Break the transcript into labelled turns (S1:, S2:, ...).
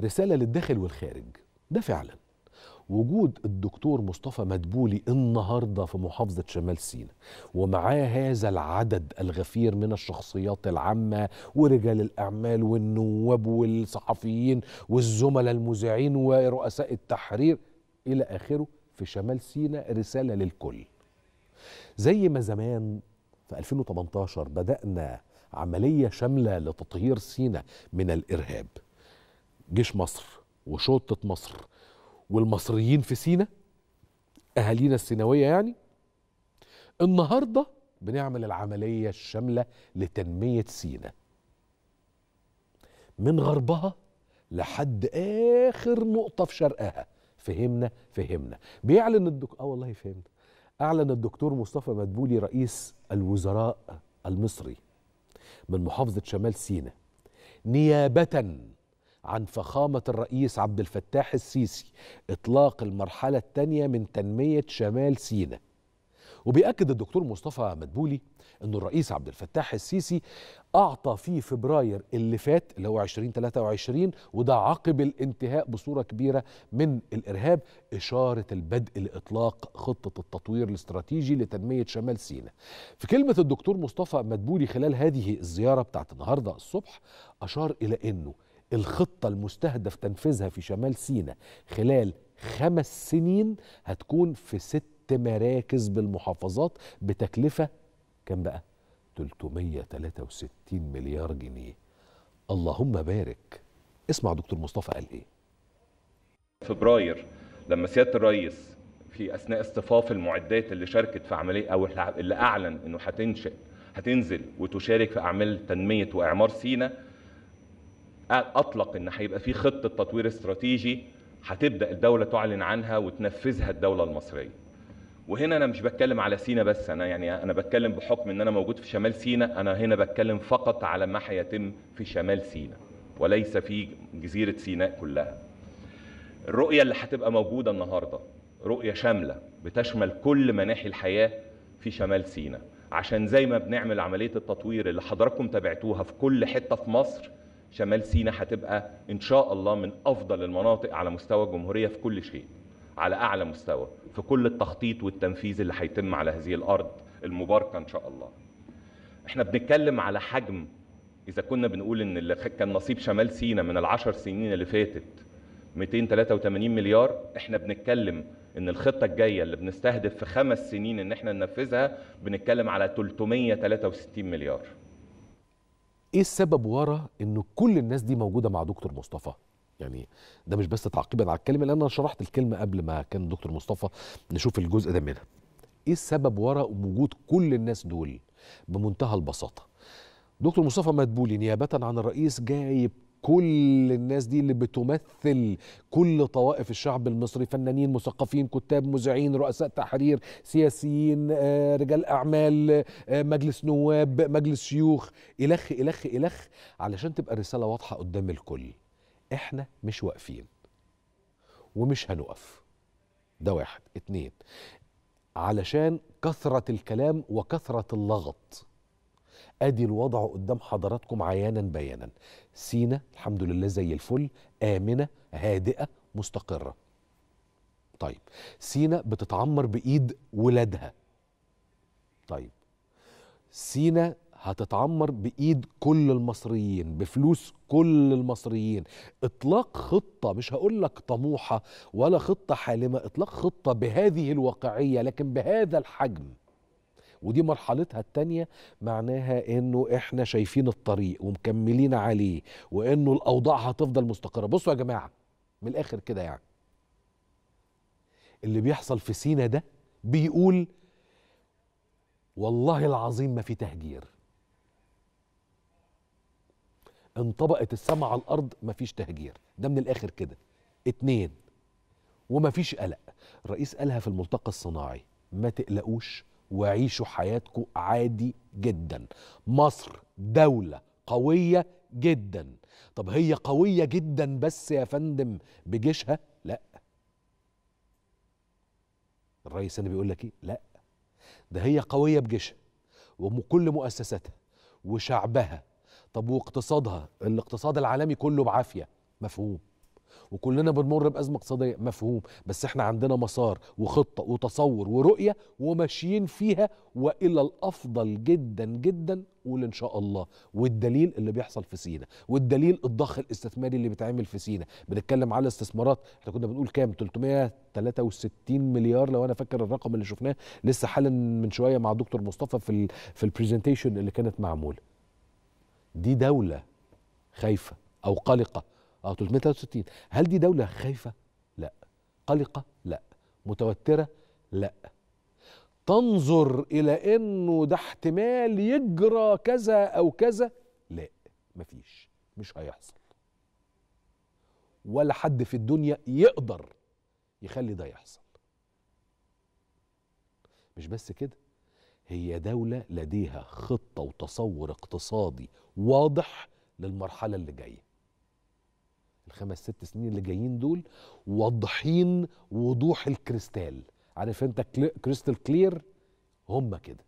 S1: رساله للداخل والخارج ده فعلا وجود الدكتور مصطفى مدبولي النهارده في محافظه شمال سيناء ومعاه هذا العدد الغفير من الشخصيات العامه ورجال الاعمال والنواب والصحفيين والزملاء المذيعين ورؤساء التحرير الى اخره في شمال سيناء رساله للكل. زي ما زمان في 2018 بدانا عمليه شامله لتطهير سيناء من الارهاب جيش مصر وشرطه مصر والمصريين في سينا اهالينا السيناويه يعني النهارده بنعمل العمليه الشامله لتنميه سينا من غربها لحد اخر نقطه في شرقها فهمنا فهمنا بيعلن الدكتور اه والله فهمت اعلن الدكتور مصطفى مدبولي رئيس الوزراء المصري من محافظه شمال سينا نيابه عن فخامة الرئيس عبد الفتاح السيسي إطلاق المرحلة الثانية من تنمية شمال سيناء وبيأكد الدكتور مصطفى مدبولي أن الرئيس عبد الفتاح السيسي أعطى في فبراير اللي فات اللي هو 2023 وده عقب الانتهاء بصورة كبيرة من الإرهاب إشارة البدء لإطلاق خطة التطوير الاستراتيجي لتنمية شمال سيناء في كلمة الدكتور مصطفى مدبولي خلال هذه الزيارة بتاعت النهاردة الصبح أشار إلى أنه الخطة المستهدف تنفيذها في شمال سيناء خلال خمس سنين هتكون في ست مراكز بالمحافظات بتكلفة كم بقى 363 مليار جنيه اللهم بارك اسمع دكتور مصطفى قال ايه
S2: فبراير لما سياده الرئيس في اثناء اصطفاف المعدات اللي شاركت في عمليه او اللي اعلن انه هتنشئ هتنزل وتشارك في اعمال تنميه واعمار سينا اطلق ان هيبقى في خطه تطوير استراتيجي هتبدا الدوله تعلن عنها وتنفذها الدوله المصريه وهنا انا مش بتكلم على سينا بس انا يعني انا بتكلم بحكم ان انا موجود في شمال سينا انا هنا بتكلم فقط على ما هيتم في شمال سينا وليس في جزيره سيناء كلها الرؤيه اللي هتبقى موجوده النهارده رؤيه شامله بتشمل كل مناحي الحياه في شمال سينا عشان زي ما بنعمل عمليه التطوير اللي حضراتكم تابعتوها في كل حته في مصر شمال سيناء هتبقى ان شاء الله من افضل المناطق على مستوى الجمهوريه في كل شيء على اعلى مستوى في كل التخطيط والتنفيذ اللي هيتم على هذه الارض المباركه ان شاء الله احنا بنتكلم على حجم اذا كنا بنقول ان اللي كان نصيب شمال سيناء من العشر سنين اللي فاتت 283 مليار احنا بنتكلم ان الخطه الجايه اللي بنستهدف في خمس سنين ان احنا ننفذها بنتكلم على 363 مليار
S1: ايه السبب ورا ان كل الناس دي موجوده مع دكتور مصطفى يعني ده مش بس تعقيبا على الكلمه لان انا شرحت الكلمه قبل ما كان دكتور مصطفى نشوف الجزء ده منها ايه السبب ورا وجود كل الناس دول بمنتهى البساطه دكتور مصطفى مدبولي نيابه عن الرئيس جايب كل الناس دي اللي بتمثل كل طوائف الشعب المصري فنانين مثقفين كتاب مذيعين رؤساء تحرير سياسيين آه، رجال اعمال آه، مجلس نواب مجلس شيوخ الخ الخ الخ علشان تبقى الرساله واضحه قدام الكل احنا مش واقفين ومش هنقف ده واحد اتنين علشان كثره الكلام وكثره اللغط ادي الوضع قدام حضراتكم عيانا بيانا سينا الحمد لله زي الفل امنه هادئه مستقره طيب سينا بتتعمر بايد ولادها طيب سينا هتتعمر بايد كل المصريين بفلوس كل المصريين اطلاق خطه مش هقول لك طموحه ولا خطه حالمه اطلاق خطه بهذه الواقعيه لكن بهذا الحجم ودي مرحلتها التانية معناها انه احنا شايفين الطريق ومكملين عليه وانه الاوضاع هتفضل مستقرة بصوا يا جماعة من الاخر كده يعني اللي بيحصل في سينا ده بيقول والله العظيم ما في تهجير انطبقت السماء على الارض ما فيش تهجير ده من الاخر كده اتنين فيش قلق الرئيس قالها في الملتقى الصناعي ما تقلقوش وعيشوا حياتكم عادي جدا مصر دولة قوية جدا طب هي قوية جدا بس يا فندم بجيشها لا الرئيس انا بيقول لك ايه لا ده هي قوية بجيشها وكل مؤسساتها وشعبها طب واقتصادها الاقتصاد العالمي كله بعافية مفهوم وكلنا بنمر بازمه اقتصاديه مفهوم بس احنا عندنا مسار وخطه وتصور ورؤيه وماشيين فيها والى الافضل جدا جدا قول ان شاء الله والدليل اللي بيحصل في سينا والدليل الضخ الاستثماري اللي بيتعمل في سينا بنتكلم على استثمارات احنا كنا بنقول كام 363 مليار لو انا فاكر الرقم اللي شفناه لسه حالا من شويه مع دكتور مصطفى في الـ في البرزنتيشن اللي كانت معموله دي دوله خايفه او قلقه اه 363 هل دي دوله خايفه؟ لا قلقه؟ لا متوتره؟ لا تنظر الى انه ده احتمال يجرى كذا او كذا لا مفيش مش هيحصل ولا حد في الدنيا يقدر يخلي ده يحصل مش بس كده هي دولة لديها خطة وتصور اقتصادي واضح للمرحلة اللي جاية الخمس ست سنين اللي جايين دول واضحين وضوح الكريستال عارف انت كريستال كلير هم كده